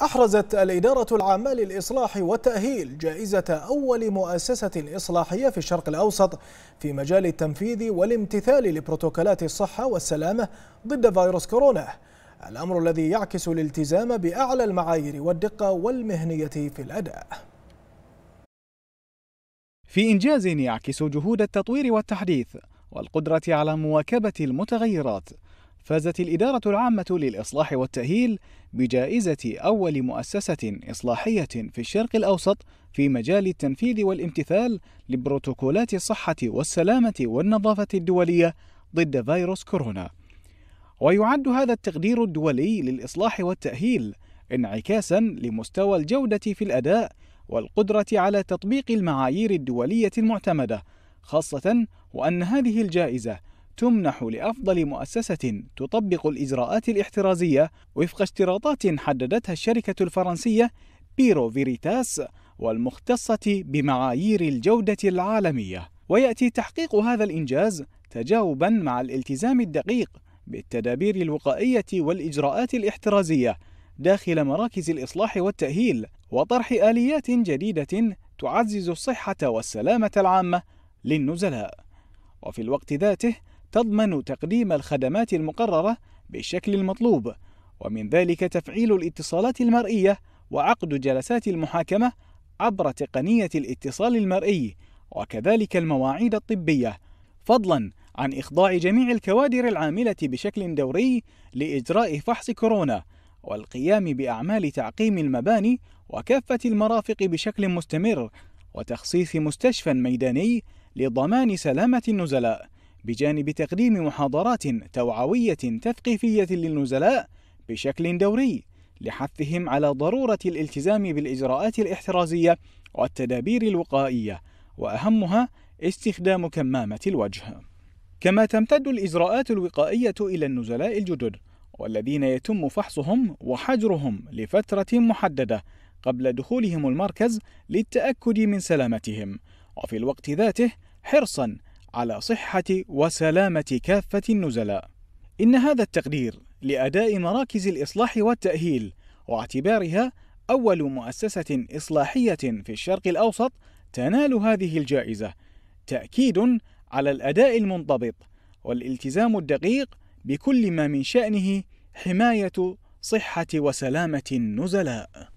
أحرزت الإدارة العامة للإصلاح والتأهيل جائزة أول مؤسسة إصلاحية في الشرق الأوسط في مجال التنفيذ والامتثال لبروتوكولات الصحة والسلامة ضد فيروس كورونا الأمر الذي يعكس الالتزام بأعلى المعايير والدقة والمهنية في الأداء في إنجاز يعكس جهود التطوير والتحديث والقدرة على مواكبة المتغيرات فازت الإدارة العامة للإصلاح والتأهيل بجائزة أول مؤسسة إصلاحية في الشرق الأوسط في مجال التنفيذ والامتثال لبروتوكولات الصحة والسلامة والنظافة الدولية ضد فيروس كورونا. ويعد هذا التقدير الدولي للإصلاح والتأهيل انعكاسا لمستوى الجودة في الأداء والقدرة على تطبيق المعايير الدولية المعتمدة، خاصة وأن هذه الجائزة تمنح لأفضل مؤسسة تطبق الإجراءات الاحترازية وفق اشتراطات حددتها الشركة الفرنسية بيرو فيريتاس والمختصة بمعايير الجودة العالمية ويأتي تحقيق هذا الإنجاز تجاوبا مع الالتزام الدقيق بالتدابير الوقائية والإجراءات الاحترازية داخل مراكز الإصلاح والتأهيل وطرح آليات جديدة تعزز الصحة والسلامة العامة للنزلاء وفي الوقت ذاته تضمن تقديم الخدمات المقررة بالشكل المطلوب ومن ذلك تفعيل الاتصالات المرئية وعقد جلسات المحاكمة عبر تقنية الاتصال المرئي وكذلك المواعيد الطبية فضلا عن إخضاع جميع الكوادر العاملة بشكل دوري لإجراء فحص كورونا والقيام بأعمال تعقيم المباني وكافة المرافق بشكل مستمر وتخصيص مستشفى ميداني لضمان سلامة النزلاء بجانب تقديم محاضرات توعوية تثقيفية للنزلاء بشكل دوري لحثهم على ضرورة الالتزام بالإجراءات الاحترازية والتدابير الوقائية وأهمها استخدام كمامة الوجه. كما تمتد الإجراءات الوقائية إلى النزلاء الجدد والذين يتم فحصهم وحجرهم لفترة محددة قبل دخولهم المركز للتأكد من سلامتهم وفي الوقت ذاته حرصا على صحة وسلامة كافة النزلاء. إن هذا التقدير لأداء مراكز الإصلاح والتأهيل واعتبارها أول مؤسسة إصلاحية في الشرق الأوسط تنال هذه الجائزة تأكيد على الأداء المنضبط والالتزام الدقيق بكل ما من شأنه حماية صحة وسلامة النزلاء.